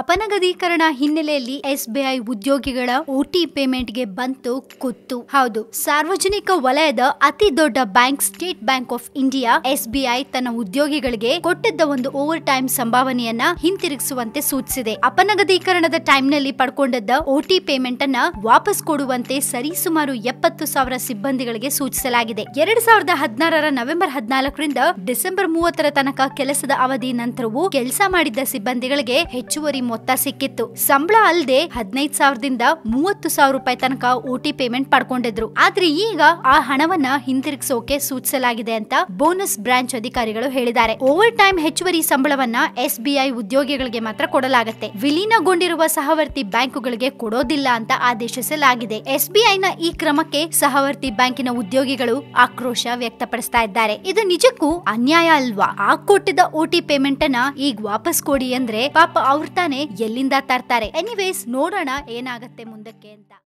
ಅಪನಗದೀಕರಣ ಹಿನ್ನೆಲೆಯಲ್ಲಿ ಎಸ್ಬಿಐ ಉದ್ಯೋಗಿಗಳ ಓಟಿ ಪೇಮೆಂಟ್ಗೆ ಬಂತು ಕುತ್ತು ಹೌದು ಸಾರ್ವಜನಿಕ ವಲಯದ ಅತಿ ದೊಡ್ಡ bank state bank of India SBI ತನ್ನ ಉದ್ಯೋಗಿಗಳಿಗೆ ಕೊಟ್ಟಿದ್ದ ಒಂದು ಓವರ್ ಟೈಮ್ ಸಂಭಾವನೆಯನ್ನ ಹಿಂತಿರುಗಿಸುವಂತೆ ಸೂಚಿಸಿದೆ ಅಪನಗದೀಕರಣದ ಟೈಮ್ನಲ್ಲಿ ಪಡ್ಕೊಂಡಿದ್ದ ಓಟಿ ಪೇಮೆಂಟ್ ಅನ್ನ ವಾಪಸ್ ಕೊಡುವಂತೆ ಸರಿಸುಮಾರು ಎಪ್ಪತ್ತು ಸಾವಿರ ಸಿಬ್ಬಂದಿಗಳಿಗೆ ಸೂಚಿಸಲಾಗಿದೆ ಎರಡ್ ಸಾವಿರದ ಹದಿನಾರರ ನವೆಂಬರ್ ಹದಿನಾಲ್ಕರಿಂದ ಡಿಸೆಂಬರ್ ಮೂವತ್ತರ ತನಕ ಕೆಲಸದ ಅವಧಿ ನಂತರವೂ ಕೆಲಸ ಮಾಡಿದ್ದ ಸಿಬ್ಬಂದಿಗಳಿಗೆ ಹೆಚ್ಚುವರಿ ಮೊತ್ತ ಸಿಕ್ಕಿತ್ತು ಸಂಬಳ ಅಲ್ಲದೆ ಹದಿನೈದು ಸಾವಿರದಿಂದ ಮೂವತ್ತು ಸಾವಿರ ರೂಪಾಯಿ ತನಕ ಓಟಿ ಪೇಮೆಂಟ್ ಪಡ್ಕೊಂಡಿದ್ರು ಆದ್ರೆ ಈಗ ಆ ಹಣವನ್ನ ಹಿಂತಿರುಗಿಸೋಕೆ ಸೂಚಿಸಲಾಗಿದೆ ಅಂತ ಬೋನಸ್ ಬ್ರಾಂಚ್ ಅಧಿಕಾರಿಗಳು ಹೇಳಿದ್ದಾರೆ ಓವರ್ ಟೈಮ್ ಹೆಚ್ಚುವರಿ ಸಂಬಳವನ್ನ ಎಸ್ ಉದ್ಯೋಗಿಗಳಿಗೆ ಮಾತ್ರ ಕೊಡಲಾಗುತ್ತೆ ವಿಲೀನಗೊಂಡಿರುವ ಸಹವರ್ತಿ ಬ್ಯಾಂಕುಗಳಿಗೆ ಕೊಡೋದಿಲ್ಲ ಅಂತ ಆದೇಶಿಸಲಾಗಿದೆ ಎಸ್ ನ ಈ ಕ್ರಮಕ್ಕೆ ಸಹವರ್ತಿ ಬ್ಯಾಂಕಿನ ಉದ್ಯೋಗಿಗಳು ಆಕ್ರೋಶ ವ್ಯಕ್ತಪಡಿಸ್ತಾ ಇದ್ದಾರೆ ಇದು ನಿಜಕ್ಕೂ ಅನ್ಯಾಯ ಅಲ್ವಾ ಆ ಕೊಟ್ಟಿದ್ದ ಓಟಿ ಪೇಮೆಂಟ್ ಅನ್ನ ಈಗ ವಾಪಸ್ ಕೊಡಿ ಅಂದ್ರೆ ಪಾಪ ಅವ್ರ ಎಲ್ಲಿಂದ ತರ್ತಾರೆ ಎನಿವೇಸ್ ನೋಡೋಣ ಏನಾಗತ್ತೆ ಮುಂದಕ್ಕೆ ಅಂತ